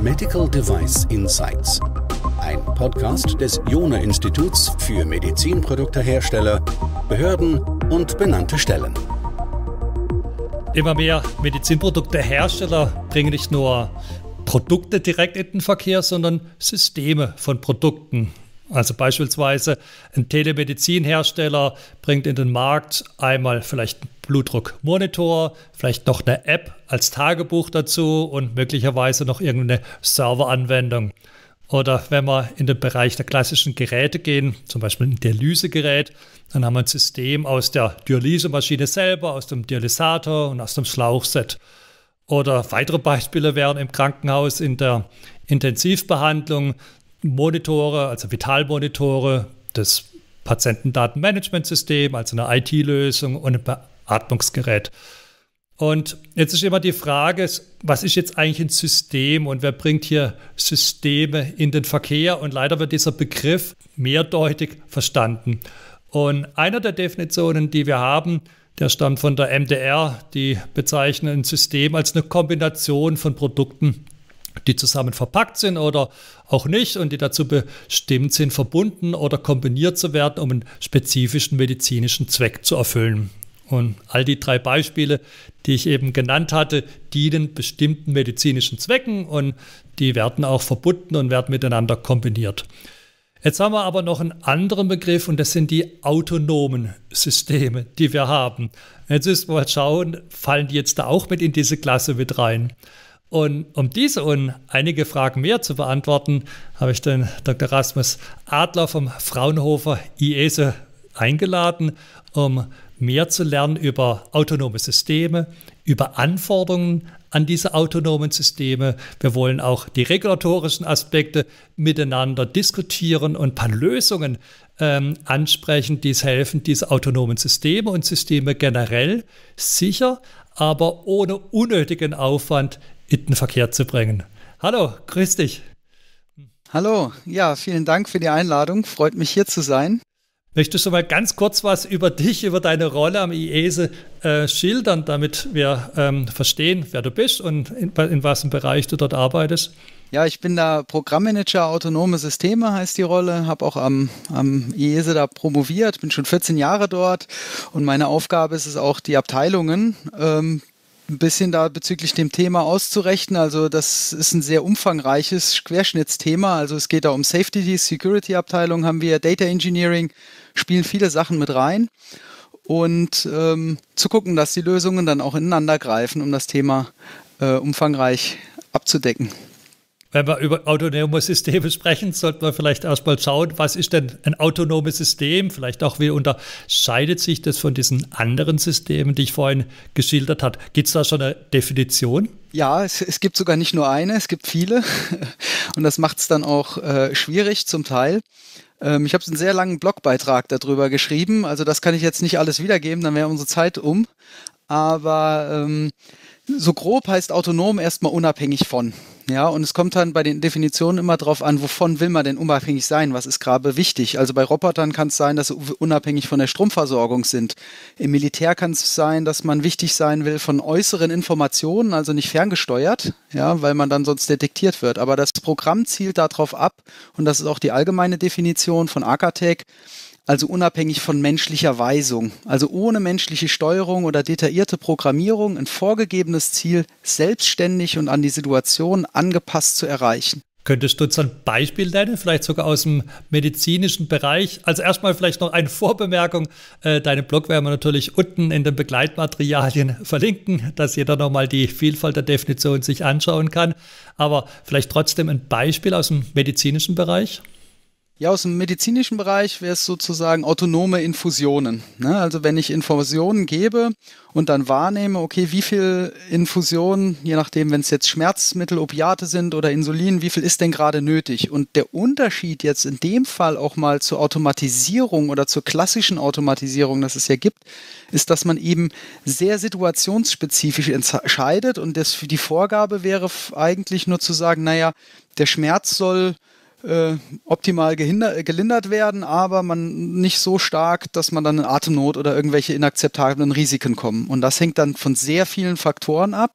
Medical Device Insights. Ein Podcast des Jona Instituts für Medizinproduktehersteller, Behörden und benannte Stellen. Immer mehr Medizinproduktehersteller bringen nicht nur Produkte direkt in den Verkehr, sondern Systeme von Produkten. Also beispielsweise ein Telemedizinhersteller bringt in den Markt einmal vielleicht ein Blutdruckmonitor, vielleicht noch eine App als Tagebuch dazu und möglicherweise noch irgendeine Serveranwendung. Oder wenn wir in den Bereich der klassischen Geräte gehen, zum Beispiel ein Dialysegerät, dann haben wir ein System aus der Dialysemaschine selber, aus dem Dialysator und aus dem Schlauchset. Oder weitere Beispiele wären im Krankenhaus in der Intensivbehandlung Monitore, also Vitalmonitore, das Patientendatenmanagementsystem, also eine IT-Lösung und ein Atmungsgerät. Und jetzt ist immer die Frage, was ist jetzt eigentlich ein System und wer bringt hier Systeme in den Verkehr? Und leider wird dieser Begriff mehrdeutig verstanden. Und einer der Definitionen, die wir haben, der stammt von der MDR, die bezeichnen ein System als eine Kombination von Produkten, die zusammen verpackt sind oder auch nicht und die dazu bestimmt sind, verbunden oder kombiniert zu werden, um einen spezifischen medizinischen Zweck zu erfüllen. Und all die drei Beispiele, die ich eben genannt hatte, dienen bestimmten medizinischen Zwecken und die werden auch verbunden und werden miteinander kombiniert. Jetzt haben wir aber noch einen anderen Begriff und das sind die autonomen Systeme, die wir haben. Jetzt müssen wir mal schauen, fallen die jetzt da auch mit in diese Klasse mit rein? Und um diese und einige Fragen mehr zu beantworten, habe ich den Dr. Rasmus Adler vom Fraunhofer IESE e eingeladen, um mehr zu lernen über autonome Systeme, über Anforderungen an diese autonomen Systeme. Wir wollen auch die regulatorischen Aspekte miteinander diskutieren und ein paar Lösungen ähm, ansprechen, die es helfen, diese autonomen Systeme und Systeme generell sicher, aber ohne unnötigen Aufwand in den Verkehr zu bringen. Hallo, grüß dich. Hallo, ja, vielen Dank für die Einladung. Freut mich hier zu sein. Möchtest du mal ganz kurz was über dich, über deine Rolle am IESE e, äh, schildern, damit wir ähm, verstehen, wer du bist und in, in welchem Bereich du dort arbeitest? Ja, ich bin da Programmmanager Autonome Systeme heißt die Rolle, habe auch am, am IESE e da promoviert, bin schon 14 Jahre dort und meine Aufgabe ist es auch, die Abteilungen ähm, ein bisschen da bezüglich dem Thema auszurechnen. Also das ist ein sehr umfangreiches Querschnittsthema. Also es geht da um Safety, Security-Abteilung haben wir, Data Engineering, spielen viele Sachen mit rein. Und ähm, zu gucken, dass die Lösungen dann auch ineinander greifen, um das Thema äh, umfangreich abzudecken wenn wir über autonome Systeme sprechen, sollten wir vielleicht erstmal schauen, was ist denn ein autonomes System? Vielleicht auch, wie unterscheidet sich das von diesen anderen Systemen, die ich vorhin geschildert habe? Gibt es da schon eine Definition? Ja, es, es, gibt sogar nicht nur eine, es gibt viele. Und das macht es dann auch äh, schwierig zum Teil. Ähm, ich habe einen sehr langen Blogbeitrag darüber geschrieben, also das kann ich jetzt nicht alles wiedergeben, dann wäre unsere Zeit um. Aber ähm, so grob heißt autonom erstmal unabhängig von. Ja, und es kommt dann bei den Definitionen immer drauf an, wovon will man denn unabhängig sein? Was ist gerade wichtig? Also bei Robotern kann es sein, dass sie unabhängig von der Stromversorgung sind. Im Militär kann es sein, dass man wichtig sein will von äußeren Informationen, also nicht ferngesteuert, ja, weil man dann sonst detektiert wird. Aber das Programm zielt darauf ab, und das ist auch die allgemeine Definition von Arcatec, also unabhängig von menschlicher Weisung, also ohne menschliche Steuerung oder detaillierte Programmierung, ein vorgegebenes Ziel selbstständig und an die Situation angepasst zu erreichen. Könntest du uns ein Beispiel nennen, vielleicht sogar aus dem medizinischen Bereich? Also erstmal vielleicht noch eine Vorbemerkung. Äh, deinen Blog werden wir natürlich unten in den Begleitmaterialien verlinken, dass jeder nochmal die Vielfalt der Definition sich anschauen kann. Aber vielleicht trotzdem ein Beispiel aus dem medizinischen Bereich? Ja, aus dem medizinischen Bereich wäre es sozusagen autonome Infusionen. Ne? Also wenn ich Infusionen gebe und dann wahrnehme, okay, wie viel Infusionen, je nachdem, wenn es jetzt Schmerzmittel, Opiate sind oder Insulin, wie viel ist denn gerade nötig? Und der Unterschied jetzt in dem Fall auch mal zur Automatisierung oder zur klassischen Automatisierung, das es ja gibt, ist, dass man eben sehr situationsspezifisch entscheidet und das, die Vorgabe wäre eigentlich nur zu sagen, naja, der Schmerz soll äh, optimal gelindert werden, aber man nicht so stark, dass man dann in Atemnot oder irgendwelche inakzeptablen Risiken kommen. Und das hängt dann von sehr vielen Faktoren ab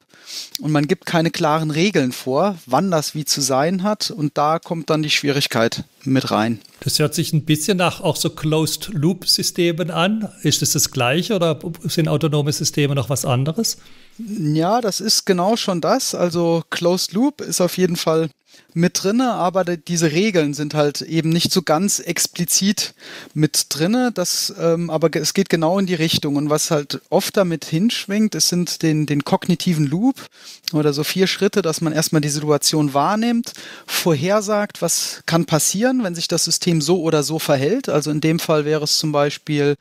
und man gibt keine klaren Regeln vor, wann das wie zu sein hat und da kommt dann die Schwierigkeit mit rein. Das hört sich ein bisschen nach auch so Closed-Loop-Systemen an. Ist es das gleiche oder sind autonome Systeme noch was anderes? Ja, das ist genau schon das. Also Closed Loop ist auf jeden Fall mit drinne, aber diese Regeln sind halt eben nicht so ganz explizit mit drinne. Das, ähm, aber es geht genau in die Richtung. Und was halt oft damit hinschwingt, es sind den, den kognitiven Loop oder so vier Schritte, dass man erstmal die Situation wahrnimmt, vorhersagt, was kann passieren, wenn sich das System so oder so verhält. Also in dem Fall wäre es zum Beispiel,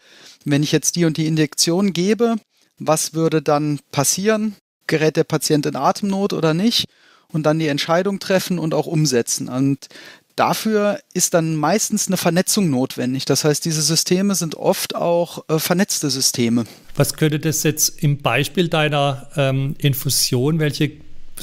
wenn ich jetzt die und die Injektion gebe, was würde dann passieren? Gerät der Patient in Atemnot oder nicht? und dann die Entscheidung treffen und auch umsetzen. Und dafür ist dann meistens eine Vernetzung notwendig. Das heißt, diese Systeme sind oft auch äh, vernetzte Systeme. Was könnte das jetzt im Beispiel deiner ähm, Infusion, welche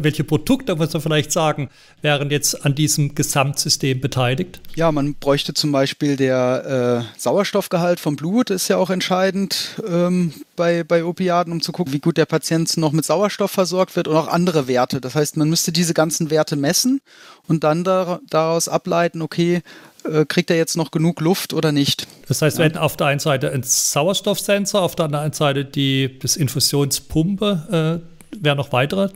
welche Produkte, muss man vielleicht sagen, wären jetzt an diesem Gesamtsystem beteiligt? Ja, man bräuchte zum Beispiel der äh, Sauerstoffgehalt vom Blut, ist ja auch entscheidend ähm, bei, bei Opiaten, um zu gucken, wie gut der Patient noch mit Sauerstoff versorgt wird und auch andere Werte. Das heißt, man müsste diese ganzen Werte messen und dann da, daraus ableiten, okay, äh, kriegt er jetzt noch genug Luft oder nicht. Das heißt, wenn auf der einen Seite ein Sauerstoffsensor, auf der anderen Seite die das Infusionspumpe, äh, wären noch weitere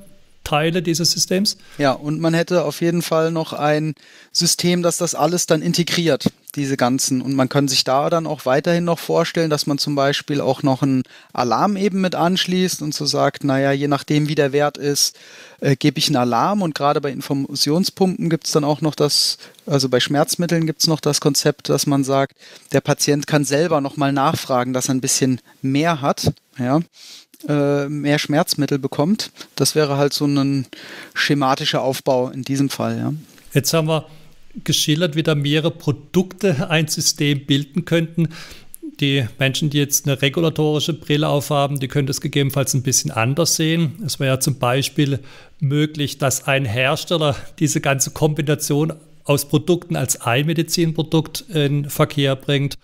Teile dieses Systems. Ja, und man hätte auf jeden Fall noch ein System, das das alles dann integriert, diese ganzen. Und man kann sich da dann auch weiterhin noch vorstellen, dass man zum Beispiel auch noch einen Alarm eben mit anschließt und so sagt, naja, je nachdem, wie der Wert ist, äh, gebe ich einen Alarm. Und gerade bei Informationspumpen gibt es dann auch noch das, also bei Schmerzmitteln gibt es noch das Konzept, dass man sagt, der Patient kann selber nochmal nachfragen, dass er ein bisschen mehr hat. Ja, äh, mehr Schmerzmittel bekommt. Das wäre halt so ein schematischer Aufbau in diesem Fall. Ja. Jetzt haben wir geschildert, wie da mehrere Produkte ein System bilden könnten. Die Menschen, die jetzt eine regulatorische Brille aufhaben, die können das gegebenenfalls ein bisschen anders sehen. Es wäre ja zum Beispiel möglich, dass ein Hersteller diese ganze Kombination aus Produkten als ein Medizinprodukt in Verkehr bringt.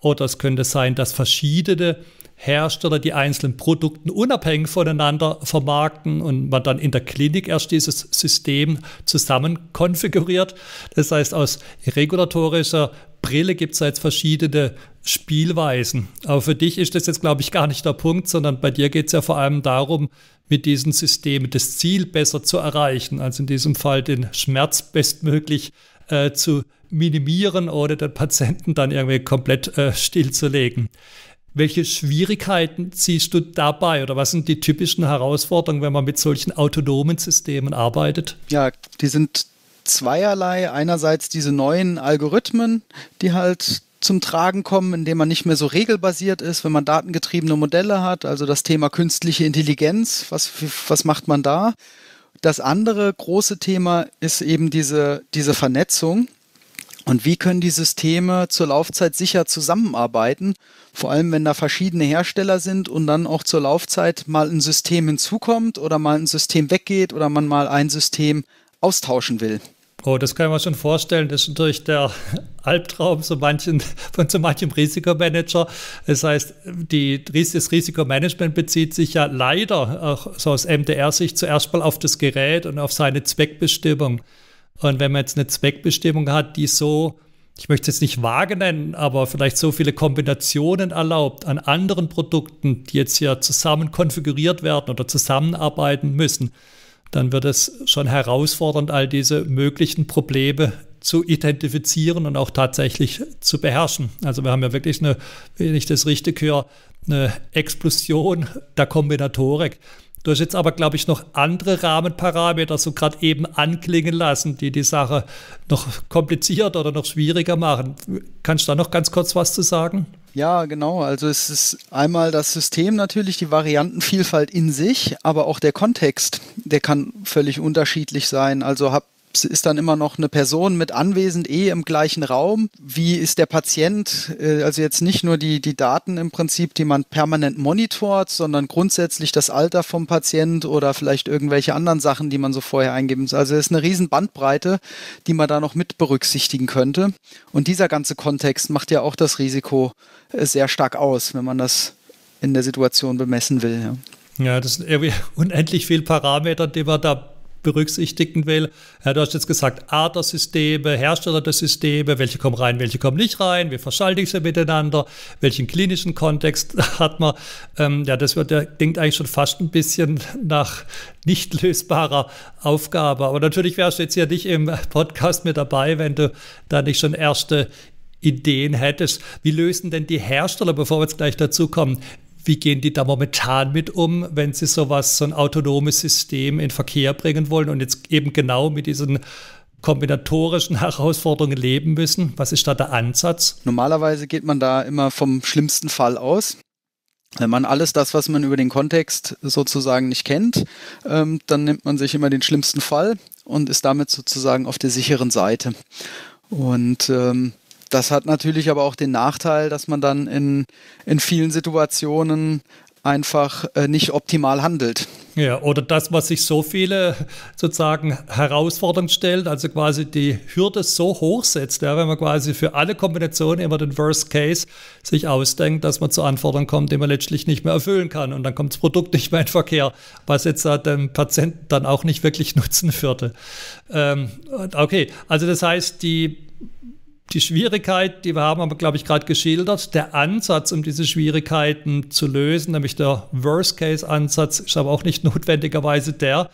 Oder es könnte sein, dass verschiedene Hersteller die einzelnen Produkte unabhängig voneinander vermarkten und man dann in der Klinik erst dieses System zusammen konfiguriert. Das heißt, aus regulatorischer Brille gibt es jetzt verschiedene Spielweisen. Aber für dich ist das jetzt, glaube ich, gar nicht der Punkt, sondern bei dir geht es ja vor allem darum, mit diesen Systemen das Ziel besser zu erreichen, also in diesem Fall den Schmerz bestmöglich äh, zu minimieren oder den Patienten dann irgendwie komplett äh, stillzulegen. Welche Schwierigkeiten siehst du dabei oder was sind die typischen Herausforderungen, wenn man mit solchen autonomen Systemen arbeitet? Ja, die sind zweierlei. Einerseits diese neuen Algorithmen, die halt zum Tragen kommen, indem man nicht mehr so regelbasiert ist, wenn man datengetriebene Modelle hat, also das Thema künstliche Intelligenz, was, was macht man da? Das andere große Thema ist eben diese, diese Vernetzung, und wie können die Systeme zur Laufzeit sicher zusammenarbeiten? Vor allem, wenn da verschiedene Hersteller sind und dann auch zur Laufzeit mal ein System hinzukommt oder mal ein System weggeht oder man mal ein System austauschen will. Oh, das kann man schon vorstellen. Das ist natürlich der Albtraum so manchen, von so manchem Risikomanager. Das heißt, die, das Risikomanagement bezieht sich ja leider auch so aus MDR-Sicht zuerst mal auf das Gerät und auf seine Zweckbestimmung. Und wenn man jetzt eine Zweckbestimmung hat, die so, ich möchte es jetzt nicht vage nennen, aber vielleicht so viele Kombinationen erlaubt an anderen Produkten, die jetzt hier zusammen konfiguriert werden oder zusammenarbeiten müssen, dann wird es schon herausfordernd, all diese möglichen Probleme zu identifizieren und auch tatsächlich zu beherrschen. Also wir haben ja wirklich eine, wenn ich das richtig höre, eine Explosion der Kombinatorik. Du hast jetzt aber, glaube ich, noch andere Rahmenparameter so gerade eben anklingen lassen, die die Sache noch komplizierter oder noch schwieriger machen. Kannst du da noch ganz kurz was zu sagen? Ja, genau. Also es ist einmal das System natürlich, die Variantenvielfalt in sich, aber auch der Kontext, der kann völlig unterschiedlich sein. Also habe ist dann immer noch eine Person mit anwesend, eh im gleichen Raum? Wie ist der Patient? Äh, also jetzt nicht nur die, die Daten im Prinzip, die man permanent monitort, sondern grundsätzlich das Alter vom Patient oder vielleicht irgendwelche anderen Sachen, die man so vorher eingeben muss. Also es ist eine riesen Bandbreite, die man da noch mit berücksichtigen könnte. Und dieser ganze Kontext macht ja auch das Risiko äh, sehr stark aus, wenn man das in der Situation bemessen will. Ja. Ja, das sind irgendwie unendlich viele Parameter, die man da berücksichtigen will. Ja, du hast jetzt gesagt, Art der Systeme, Hersteller der Systeme, welche kommen rein, welche kommen nicht rein, wie verschalte ich sie miteinander, welchen klinischen Kontext hat man. Ähm, ja, das wird, der klingt eigentlich schon fast ein bisschen nach nicht lösbarer Aufgabe. Aber natürlich wärst du jetzt hier nicht im Podcast mit dabei, wenn du da nicht schon erste Ideen hättest. Wie lösen denn die Hersteller, bevor wir jetzt gleich dazu kommen, wie gehen die da momentan mit um, wenn sie sowas, so ein autonomes System in Verkehr bringen wollen und jetzt eben genau mit diesen kombinatorischen Herausforderungen leben müssen? Was ist da der Ansatz? Normalerweise geht man da immer vom schlimmsten Fall aus. Wenn man alles das, was man über den Kontext sozusagen nicht kennt, ähm, dann nimmt man sich immer den schlimmsten Fall und ist damit sozusagen auf der sicheren Seite. Und ähm, das hat natürlich aber auch den Nachteil, dass man dann in, in vielen Situationen einfach äh, nicht optimal handelt. Ja, oder das, was sich so viele sozusagen Herausforderungen stellt, also quasi die Hürde so hoch setzt, ja, wenn man quasi für alle Kombinationen immer den Worst Case sich ausdenkt, dass man zu Anforderungen kommt, die man letztlich nicht mehr erfüllen kann und dann kommt das Produkt nicht mehr in Verkehr, was jetzt äh, dem Patienten dann auch nicht wirklich Nutzen führte. Ähm, okay, also das heißt, die die Schwierigkeit, die wir haben, aber glaube ich, gerade geschildert. Der Ansatz, um diese Schwierigkeiten zu lösen, nämlich der Worst-Case-Ansatz, ist aber auch nicht notwendigerweise der,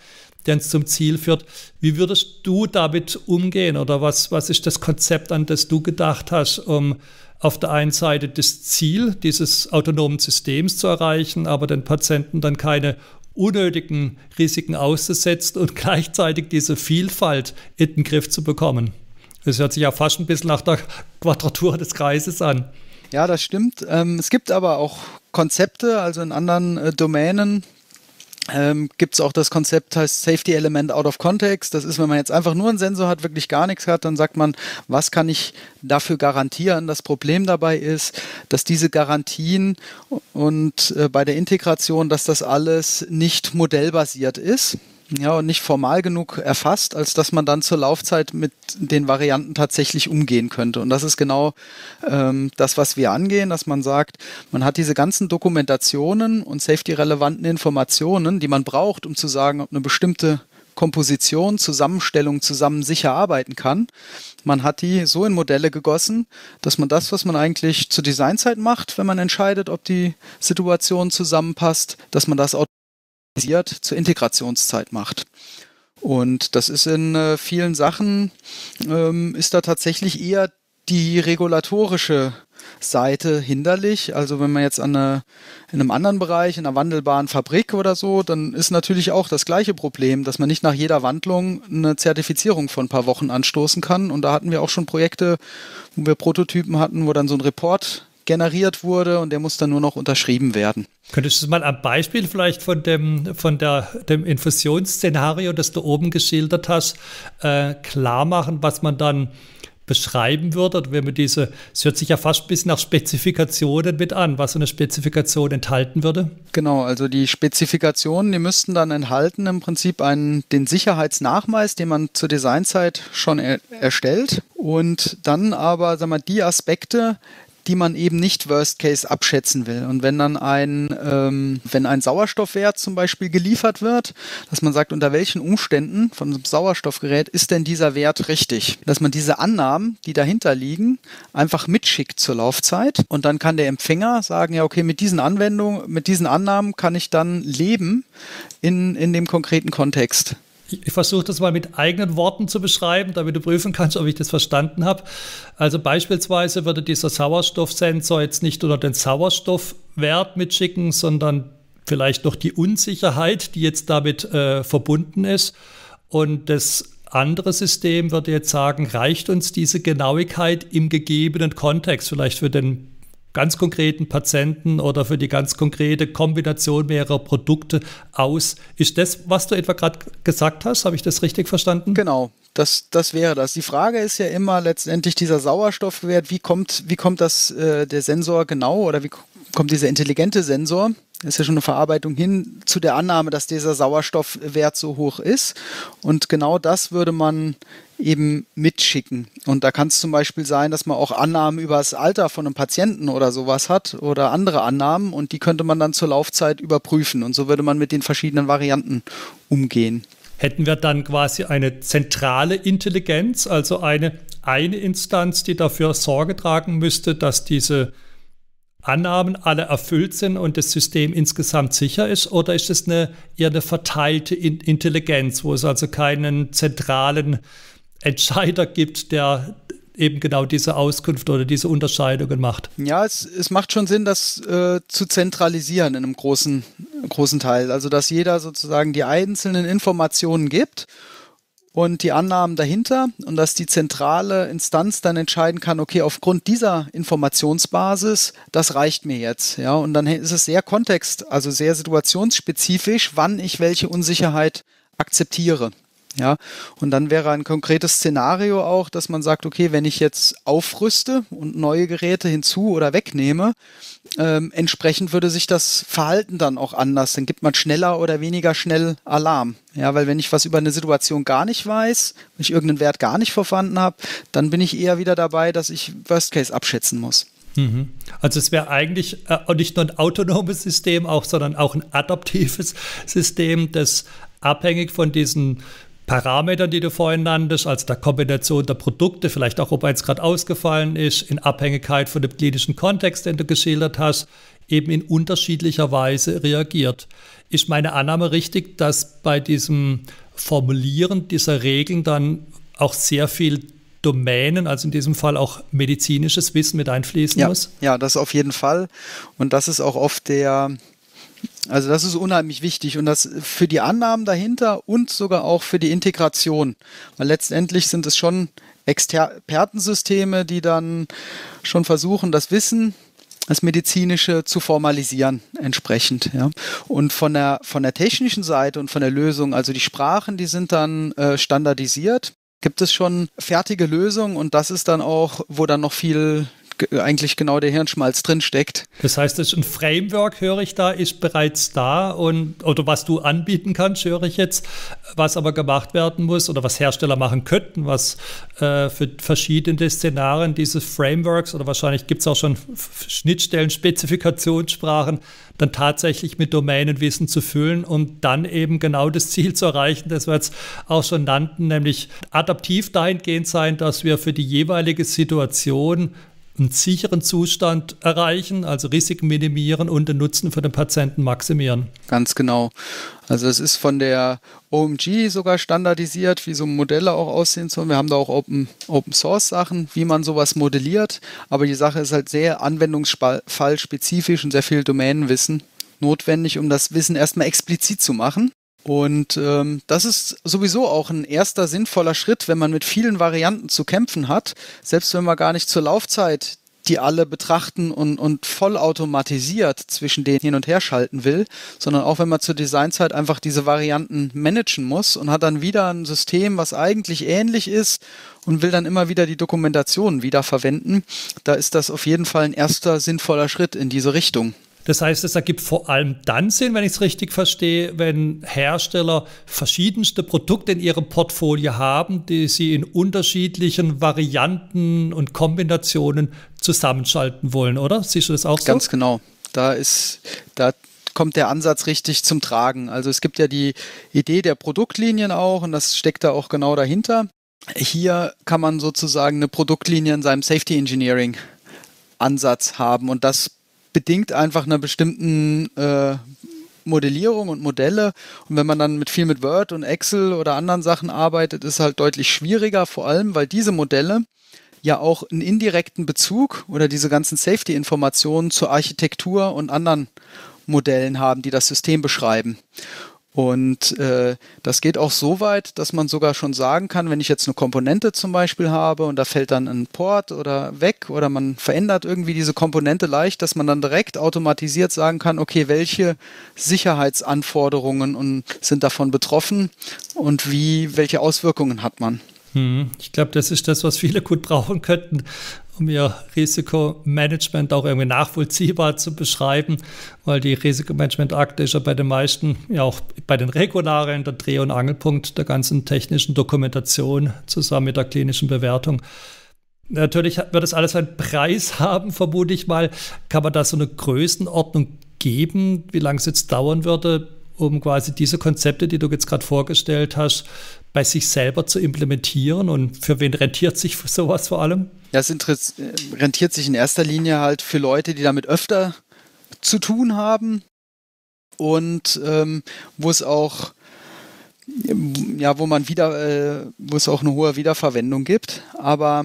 der uns zum Ziel führt. Wie würdest du damit umgehen oder was, was ist das Konzept, an das du gedacht hast, um auf der einen Seite das Ziel dieses autonomen Systems zu erreichen, aber den Patienten dann keine unnötigen Risiken auszusetzen und gleichzeitig diese Vielfalt in den Griff zu bekommen? Das hört sich ja fast ein bisschen nach der Quadratur des Kreises an. Ja, das stimmt. Ähm, es gibt aber auch Konzepte, also in anderen äh, Domänen, ähm, gibt es auch das Konzept, heißt Safety Element out of context. Das ist, wenn man jetzt einfach nur einen Sensor hat, wirklich gar nichts hat, dann sagt man, was kann ich dafür garantieren? Das Problem dabei ist, dass diese Garantien und äh, bei der Integration, dass das alles nicht modellbasiert ist ja, und nicht formal genug erfasst, als dass man dann zur Laufzeit mit den Varianten tatsächlich umgehen könnte. Und das ist genau ähm, das, was wir angehen, dass man sagt, man hat diese ganzen Dokumentationen und safety-relevanten Informationen, die man braucht, um zu sagen, ob eine bestimmte Komposition, Zusammenstellung zusammen sicher arbeiten kann. Man hat die so in Modelle gegossen, dass man das, was man eigentlich zur Designzeit macht, wenn man entscheidet, ob die Situation zusammenpasst, dass man das auch zur Integrationszeit macht. Und das ist in äh, vielen Sachen, ähm, ist da tatsächlich eher die regulatorische Seite hinderlich. Also wenn man jetzt an eine, in einem anderen Bereich, in einer wandelbaren Fabrik oder so, dann ist natürlich auch das gleiche Problem, dass man nicht nach jeder Wandlung eine Zertifizierung von ein paar Wochen anstoßen kann. Und da hatten wir auch schon Projekte, wo wir Prototypen hatten, wo dann so ein Report generiert wurde und der muss dann nur noch unterschrieben werden. Könntest du mal am Beispiel vielleicht von dem, von der, dem Infusionsszenario, das du oben geschildert hast, äh, klar machen, was man dann beschreiben würde, also wenn man diese, es hört sich ja fast ein bisschen nach Spezifikationen mit an, was so eine Spezifikation enthalten würde. Genau, also die Spezifikationen, die müssten dann enthalten im Prinzip einen, den Sicherheitsnachweis, den man zur Designzeit schon er, erstellt und dann aber, sag mal, die Aspekte, die man eben nicht Worst Case abschätzen will. Und wenn dann ein, ähm, wenn ein Sauerstoffwert zum Beispiel geliefert wird, dass man sagt, unter welchen Umständen von einem Sauerstoffgerät ist denn dieser Wert richtig? Dass man diese Annahmen, die dahinter liegen, einfach mitschickt zur Laufzeit und dann kann der Empfänger sagen, ja, okay, mit diesen Anwendungen, mit diesen Annahmen kann ich dann leben in, in dem konkreten Kontext. Ich, versuche das mal mit eigenen Worten zu beschreiben, damit du prüfen kannst, ob ich das verstanden habe. Also beispielsweise würde dieser Sauerstoffsensor jetzt nicht nur den Sauerstoffwert mitschicken, sondern vielleicht noch die Unsicherheit, die jetzt damit äh, verbunden ist. Und das andere System würde jetzt sagen, reicht uns diese Genauigkeit im gegebenen Kontext, vielleicht für den ganz konkreten Patienten oder für die ganz konkrete Kombination mehrerer Produkte aus. Ist das, was du etwa gerade gesagt hast, habe ich das richtig verstanden? Genau, das, das wäre das. Die Frage ist ja immer letztendlich dieser Sauerstoffwert, wie kommt, wie kommt das äh, der Sensor genau oder wie kommt dieser intelligente Sensor ist ja schon eine Verarbeitung hin zu der Annahme, dass dieser Sauerstoffwert so hoch ist. Und genau das würde man eben mitschicken. Und da kann es zum Beispiel sein, dass man auch Annahmen über das Alter von einem Patienten oder sowas hat oder andere Annahmen und die könnte man dann zur Laufzeit überprüfen. Und so würde man mit den verschiedenen Varianten umgehen. Hätten wir dann quasi eine zentrale Intelligenz, also eine, eine Instanz, die dafür Sorge tragen müsste, dass diese Annahmen alle erfüllt sind und das System insgesamt sicher ist? Oder ist es eine eher eine verteilte Intelligenz, wo es also keinen zentralen Entscheider gibt, der eben genau diese Auskunft oder diese Unterscheidungen macht? Ja, es, es macht schon Sinn, das äh, zu zentralisieren in einem großen, großen Teil. Also, dass jeder sozusagen die einzelnen Informationen gibt und die Annahmen dahinter und dass die zentrale Instanz dann entscheiden kann, okay, aufgrund dieser Informationsbasis, das reicht mir jetzt. Ja, und dann ist es sehr kontext, also sehr situationsspezifisch, wann ich welche Unsicherheit akzeptiere. Ja, und dann wäre ein konkretes Szenario auch, dass man sagt, okay, wenn ich jetzt aufrüste und neue Geräte hinzu oder wegnehme, ähm, entsprechend würde sich das Verhalten dann auch anders. Dann gibt man schneller oder weniger schnell Alarm. Ja, weil wenn ich was über eine Situation gar nicht weiß, wenn ich irgendeinen Wert gar nicht verstanden habe, dann bin ich eher wieder dabei, dass ich Worst Case abschätzen muss. Mhm. Also es wäre eigentlich äh, nicht nur ein autonomes System, auch, sondern auch ein adaptives System, das abhängig von diesen Parametern, die du vorhin nanntest, also der Kombination der Produkte, vielleicht auch, ob eins gerade ausgefallen ist, in Abhängigkeit von dem klinischen Kontext, den du geschildert hast, eben in unterschiedlicher Weise reagiert. Ist meine Annahme richtig, dass bei diesem Formulieren dieser Regeln dann auch sehr viel Domänen, also in diesem Fall auch medizinisches Wissen mit einfließen ja, muss? Ja, das auf jeden Fall. Und das ist auch oft der, also das ist unheimlich wichtig und das für die Annahmen dahinter und sogar auch für die Integration. Weil letztendlich sind es schon Expertensysteme, die dann schon versuchen, das Wissen, das Medizinische zu formalisieren entsprechend. Ja. Und von der, von der technischen Seite und von der Lösung, also die Sprachen, die sind dann äh, standardisiert gibt es schon fertige Lösungen und das ist dann auch, wo dann noch viel, eigentlich genau der Hirnschmalz drinsteckt. Das heißt, das ist ein Framework, höre ich da, ist bereits da und oder was du anbieten kannst, höre ich jetzt, was aber gemacht werden muss oder was Hersteller machen könnten, was äh, für verschiedene Szenarien dieses Frameworks oder wahrscheinlich gibt es auch schon Schnittstellen, Spezifikationssprachen, dann tatsächlich mit Domänenwissen zu füllen, um dann eben genau das Ziel zu erreichen, das wir jetzt auch schon nannten, nämlich adaptiv dahingehend sein, dass wir für die jeweilige Situation einen sicheren Zustand erreichen, also Risiken minimieren und den Nutzen für den Patienten maximieren. Ganz genau. Also es ist von der OMG sogar standardisiert, wie so Modelle auch aussehen sollen. Wir haben da auch Open, Open Source Sachen, wie man sowas modelliert. Aber die Sache ist halt sehr anwendungsfallspezifisch und sehr viel Domänenwissen notwendig, um das Wissen erstmal explizit zu machen. Und ähm, das ist sowieso auch ein erster sinnvoller Schritt, wenn man mit vielen Varianten zu kämpfen hat, selbst wenn man gar nicht zur Laufzeit die alle betrachten und, und vollautomatisiert zwischen denen hin und her schalten will, sondern auch wenn man zur Designzeit einfach diese Varianten managen muss und hat dann wieder ein System, was eigentlich ähnlich ist und will dann immer wieder die Dokumentation wieder verwenden, da ist das auf jeden Fall ein erster sinnvoller Schritt in diese Richtung. Das heißt, es ergibt vor allem dann Sinn, wenn ich es richtig verstehe, wenn Hersteller verschiedenste Produkte in ihrem Portfolio haben, die sie in unterschiedlichen Varianten und Kombinationen zusammenschalten wollen, oder? Siehst du das auch so? Ganz genau. Da ist, da kommt der Ansatz richtig zum Tragen. Also es gibt ja die Idee der Produktlinien auch und das steckt da auch genau dahinter. Hier kann man sozusagen eine Produktlinie in seinem Safety Engineering Ansatz haben und das bedingt einfach einer bestimmten äh, Modellierung und Modelle. Und wenn man dann mit viel mit Word und Excel oder anderen Sachen arbeitet, ist es halt deutlich schwieriger, vor allem, weil diese Modelle ja auch einen indirekten Bezug oder diese ganzen Safety-Informationen zur Architektur und anderen Modellen haben, die das System beschreiben. Und äh, das geht auch so weit, dass man sogar schon sagen kann, wenn ich jetzt eine Komponente zum Beispiel habe und da fällt dann ein Port oder weg oder man verändert irgendwie diese Komponente leicht, dass man dann direkt automatisiert sagen kann, okay, welche Sicherheitsanforderungen und sind davon betroffen und wie, welche Auswirkungen hat man. Hm, ich glaube, das ist das, was viele gut brauchen könnten, um ihr Risikomanagement auch irgendwie nachvollziehbar zu beschreiben, weil die Risikomanagementakte ist ja bei den meisten ja auch bei den regularen, der Dreh- und Angelpunkt der ganzen technischen Dokumentation zusammen mit der klinischen Bewertung. Natürlich wird das alles einen Preis haben, vermute ich mal. Kann man da so eine Größenordnung geben, wie lange es jetzt dauern würde, um quasi diese Konzepte, die du jetzt gerade vorgestellt hast, bei sich selber zu implementieren? Und für wen rentiert sich sowas vor allem? Das äh, rentiert sich in erster Linie halt für Leute, die damit öfter zu tun haben, und ähm, wo es auch ja, wo man wieder, äh, wo es auch eine hohe Wiederverwendung gibt. Aber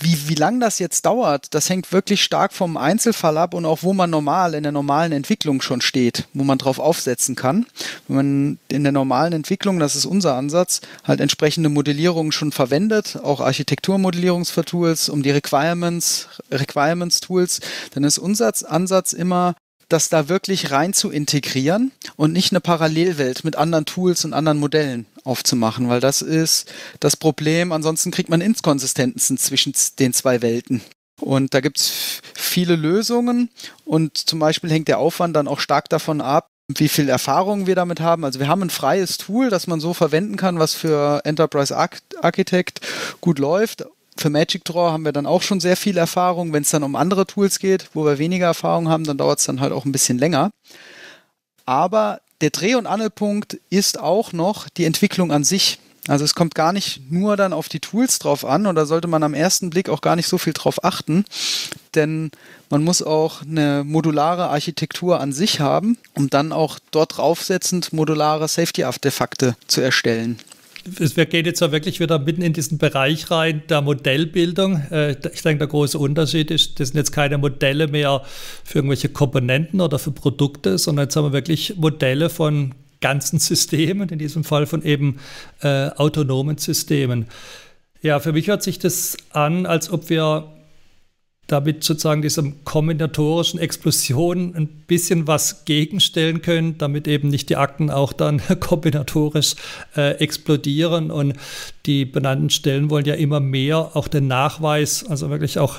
wie, wie lange das jetzt dauert, das hängt wirklich stark vom Einzelfall ab und auch wo man normal in der normalen Entwicklung schon steht, wo man drauf aufsetzen kann. Wenn man in der normalen Entwicklung, das ist unser Ansatz, halt entsprechende Modellierungen schon verwendet, auch Architekturmodellierungstools, um die Requirements, Requirements Tools, dann ist unser Ansatz immer das da wirklich rein zu integrieren und nicht eine Parallelwelt mit anderen Tools und anderen Modellen aufzumachen, weil das ist das Problem. Ansonsten kriegt man Inkonsistenzen zwischen den zwei Welten. Und da gibt es viele Lösungen und zum Beispiel hängt der Aufwand dann auch stark davon ab, wie viel Erfahrung wir damit haben. Also wir haben ein freies Tool, das man so verwenden kann, was für Enterprise Architect gut läuft für Magic Draw haben wir dann auch schon sehr viel Erfahrung. Wenn es dann um andere Tools geht, wo wir weniger Erfahrung haben, dann dauert es dann halt auch ein bisschen länger. Aber der Dreh- und Angelpunkt ist auch noch die Entwicklung an sich. Also es kommt gar nicht nur dann auf die Tools drauf an und da sollte man am ersten Blick auch gar nicht so viel drauf achten, denn man muss auch eine modulare Architektur an sich haben, um dann auch dort draufsetzend modulare Safety-Artefakte zu erstellen es geht jetzt ja wirklich wieder mitten in diesen Bereich rein der Modellbildung. Äh, ich denke, der große Unterschied ist, das sind jetzt keine Modelle mehr für irgendwelche Komponenten oder für Produkte, sondern jetzt haben wir wirklich Modelle von ganzen Systemen, in diesem Fall von eben äh, autonomen Systemen. Ja, für mich hört sich das an, als ob wir damit sozusagen dieser kombinatorischen Explosion ein bisschen was gegenstellen können, damit eben nicht die Akten auch dann kombinatorisch äh, explodieren. Und die benannten Stellen wollen ja immer mehr auch den Nachweis, also wirklich auch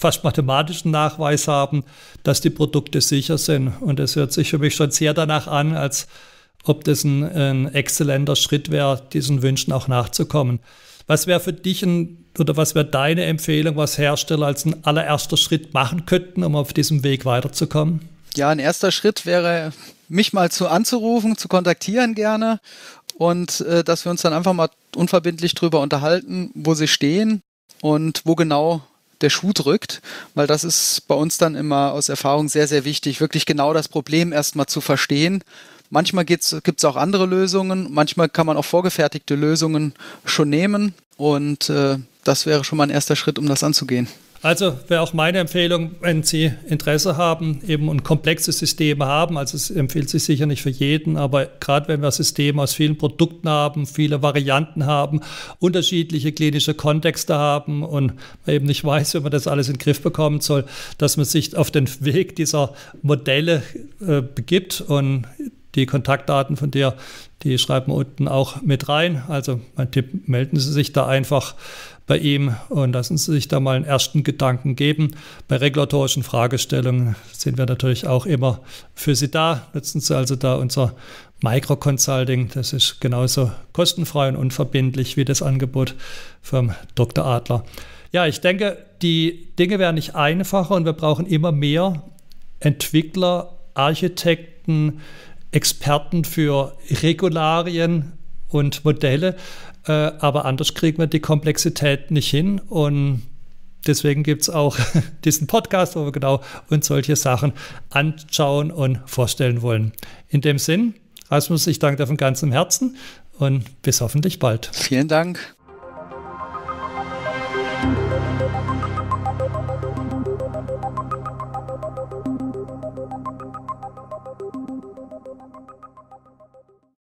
fast mathematischen Nachweis haben, dass die Produkte sicher sind. Und das hört sich für mich schon sehr danach an, als ob das ein, ein exzellenter Schritt wäre, diesen Wünschen auch nachzukommen. Was wäre für dich ein, oder was wäre deine Empfehlung, was Hersteller als ein allererster Schritt machen könnten, um auf diesem Weg weiterzukommen? Ja, ein erster Schritt wäre, mich mal zu anzurufen, zu kontaktieren gerne und äh, dass wir uns dann einfach mal unverbindlich drüber unterhalten, wo sie stehen und wo genau der Schuh drückt, weil das ist bei uns dann immer aus Erfahrung sehr, sehr wichtig, wirklich genau das Problem erstmal zu verstehen Manchmal gibt es auch andere Lösungen, manchmal kann man auch vorgefertigte Lösungen schon nehmen und äh, das wäre schon mal ein erster Schritt, um das anzugehen. Also wäre auch meine Empfehlung, wenn Sie Interesse haben eben und komplexe Systeme haben, also es empfiehlt sich sicher nicht für jeden, aber gerade wenn wir Systeme aus vielen Produkten haben, viele Varianten haben, unterschiedliche klinische Kontexte haben und man eben nicht weiß, wie man das alles in den Griff bekommen soll, dass man sich auf den Weg dieser Modelle äh, begibt und die Kontaktdaten von dir, die schreiben wir unten auch mit rein. Also mein Tipp, melden Sie sich da einfach bei ihm und lassen Sie sich da mal einen ersten Gedanken geben. Bei regulatorischen Fragestellungen sind wir natürlich auch immer für Sie da. Nutzen Sie also da unser Micro-Consulting. Das ist genauso kostenfrei und unverbindlich wie das Angebot vom Dr. Adler. Ja, ich denke, die Dinge werden nicht einfacher und wir brauchen immer mehr Entwickler, Architekten, Experten für Regularien und Modelle, äh, aber anders kriegt man die Komplexität nicht hin und deswegen gibt es auch diesen Podcast, wo wir genau uns solche Sachen anschauen und vorstellen wollen. In dem Sinn, Rasmus, ich danke dir von ganzem Herzen und bis hoffentlich bald. Vielen Dank.